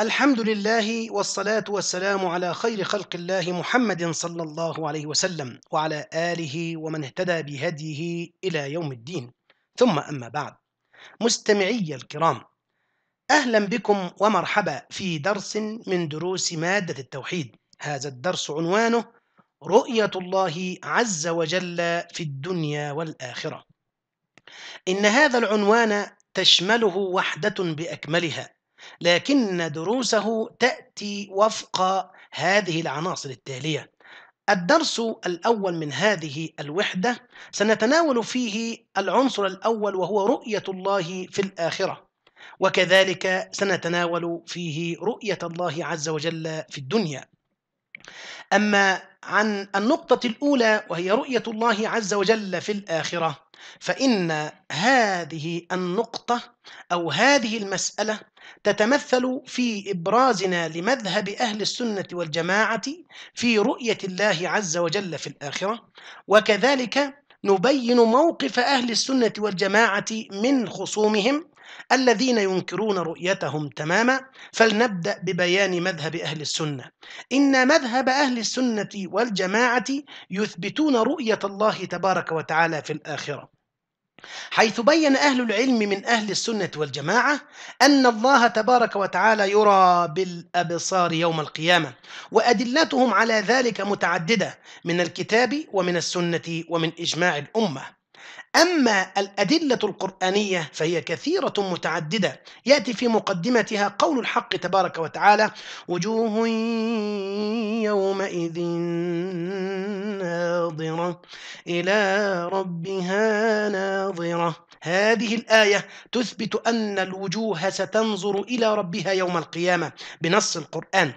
الحمد لله والصلاة والسلام على خير خلق الله محمد صلى الله عليه وسلم وعلى آله ومن اهتدى بهديه إلى يوم الدين ثم أما بعد مستمعي الكرام أهلا بكم ومرحبا في درس من دروس مادة التوحيد هذا الدرس عنوانه رؤية الله عز وجل في الدنيا والآخرة إن هذا العنوان تشمله وحدة بأكملها لكن دروسه تأتي وفق هذه العناصر التالية الدرس الأول من هذه الوحدة سنتناول فيه العنصر الأول وهو رؤية الله في الآخرة وكذلك سنتناول فيه رؤية الله عز وجل في الدنيا أما عن النقطة الأولى وهي رؤية الله عز وجل في الآخرة فإن هذه النقطة أو هذه المسألة تتمثل في إبرازنا لمذهب أهل السنة والجماعة في رؤية الله عز وجل في الآخرة وكذلك نبين موقف أهل السنة والجماعة من خصومهم الذين ينكرون رؤيتهم تماما فلنبدأ ببيان مذهب أهل السنة إن مذهب أهل السنة والجماعة يثبتون رؤية الله تبارك وتعالى في الآخرة حيث بين أهل العلم من أهل السنة والجماعة أن الله تبارك وتعالى يرى بالأبصار يوم القيامة وأدلتهم على ذلك متعددة من الكتاب ومن السنة ومن إجماع الأمة أما الأدلة القرآنية فهي كثيرة متعددة يأتي في مقدمتها قول الحق تبارك وتعالى وجوه يومئذ ناظرة إلى ربها ناظرة هذه الآية تثبت أن الوجوه ستنظر إلى ربها يوم القيامة بنص القرآن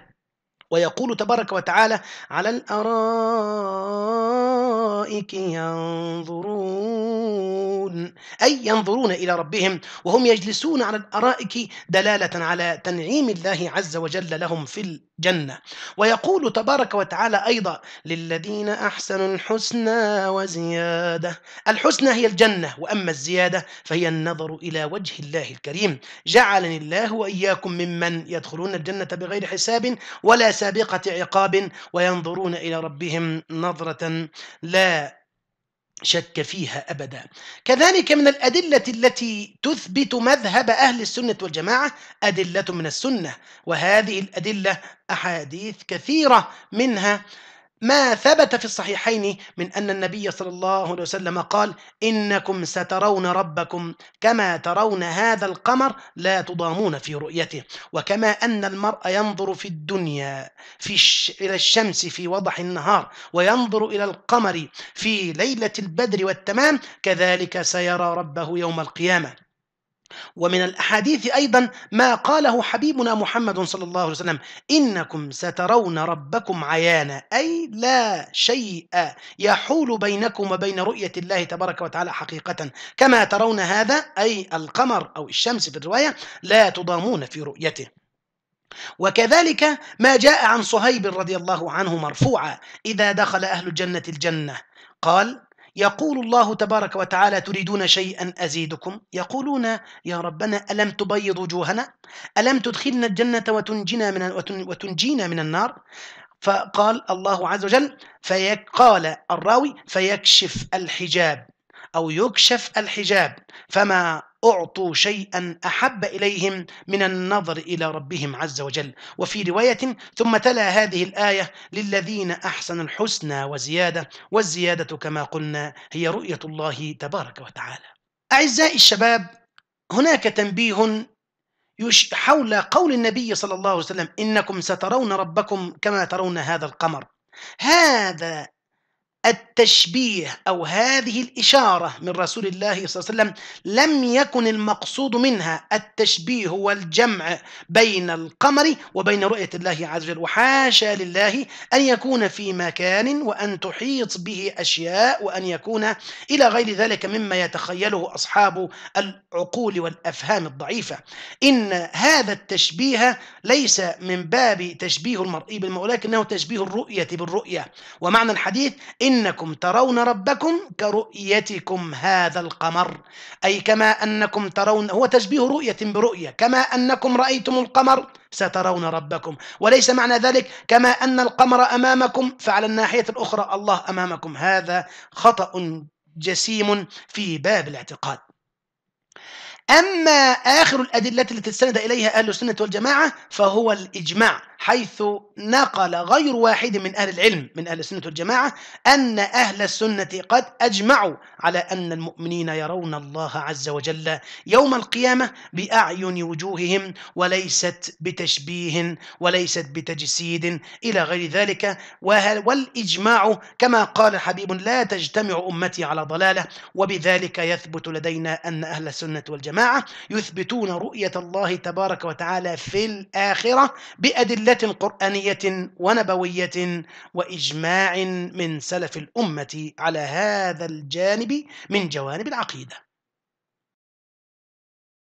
ويقول تبارك وتعالى على الأرائك ينظرون أي ينظرون إلى ربهم وهم يجلسون على الأرائك دلالة على تنعيم الله عز وجل لهم في الجنة ويقول تبارك وتعالى أيضا للذين أحسنوا الحسنى وزيادة الحسنى هي الجنة وأما الزيادة فهي النظر إلى وجه الله الكريم جعلني الله وإياكم ممن يدخلون الجنة بغير حساب ولا سابقة عقاب وينظرون إلى ربهم نظرة لا شك فيها أبدا كذلك من الأدلة التي تثبت مذهب أهل السنة والجماعة أدلة من السنة وهذه الأدلة أحاديث كثيرة منها ما ثبت في الصحيحين من أن النبي صلى الله عليه وسلم قال إنكم سترون ربكم كما ترون هذا القمر لا تضامون في رؤيته وكما أن المرء ينظر في الدنيا في إلى الشمس في وضح النهار وينظر إلى القمر في ليلة البدر والتمام كذلك سيرى ربه يوم القيامة ومن الاحاديث ايضا ما قاله حبيبنا محمد صلى الله عليه وسلم انكم سترون ربكم عيانا اي لا شيء يحول بينكم وبين رؤيه الله تبارك وتعالى حقيقه كما ترون هذا اي القمر او الشمس في الروايه لا تضامون في رؤيته وكذلك ما جاء عن صهيب رضي الله عنه مرفوعا اذا دخل اهل الجنه الجنه قال يقول الله تبارك وتعالى تريدون شيئا أزيدكم يقولون يا ربنا ألم تبيض وجوهنا ألم تدخلنا الجنة وتنجينا من, وتنجينا من النار فقال الله عز وجل فيقال الراوي فيكشف الحجاب أو يكشف الحجاب فما أعطوا شيئا أحب إليهم من النظر إلى ربهم عز وجل وفي رواية ثم تلا هذه الآية للذين أحسن الحسنى وزيادة والزيادة كما قلنا هي رؤية الله تبارك وتعالى أعزائي الشباب هناك تنبيه حول قول النبي صلى الله عليه وسلم إنكم سترون ربكم كما ترون هذا القمر هذا التشبيه أو هذه الإشارة من رسول الله صلى الله عليه وسلم لم يكن المقصود منها التشبيه والجمع بين القمر وبين رؤية الله عز وجل وحاشا لله أن يكون في مكان وأن تحيط به أشياء وأن يكون إلى غير ذلك مما يتخيله أصحاب العقول والأفهام الضعيفة إن هذا التشبيه ليس من باب تشبيه المرئي بالمرئي ولكنه تشبيه الرؤية بالرؤية ومعنى الحديث إن إنكم ترون ربكم كرؤيتكم هذا القمر أي كما أنكم ترون هو تشبيه رؤية برؤية كما أنكم رأيتم القمر سترون ربكم وليس معنى ذلك كما أن القمر أمامكم فعلى الناحية الأخرى الله أمامكم هذا خطأ جسيم في باب الاعتقاد أما آخر الأدلة التي تستند إليها أهل السنة والجماعة فهو الإجماع حيث نقل غير واحد من أهل العلم من أهل السنة والجماعة أن أهل السنة قد أجمعوا على أن المؤمنين يرون الله عز وجل يوم القيامة بأعين وجوههم وليست بتشبيه وليست بتجسيد إلى غير ذلك والإجماع كما قال حبيب لا تجتمع أمتي على ضلالة وبذلك يثبت لدينا أن أهل السنة والجماعة والجماعة يثبتون رؤية الله تبارك وتعالى في الآخرة بأدلة قرآنية ونبوية وإجماع من سلف الأمة على هذا الجانب من جوانب العقيدة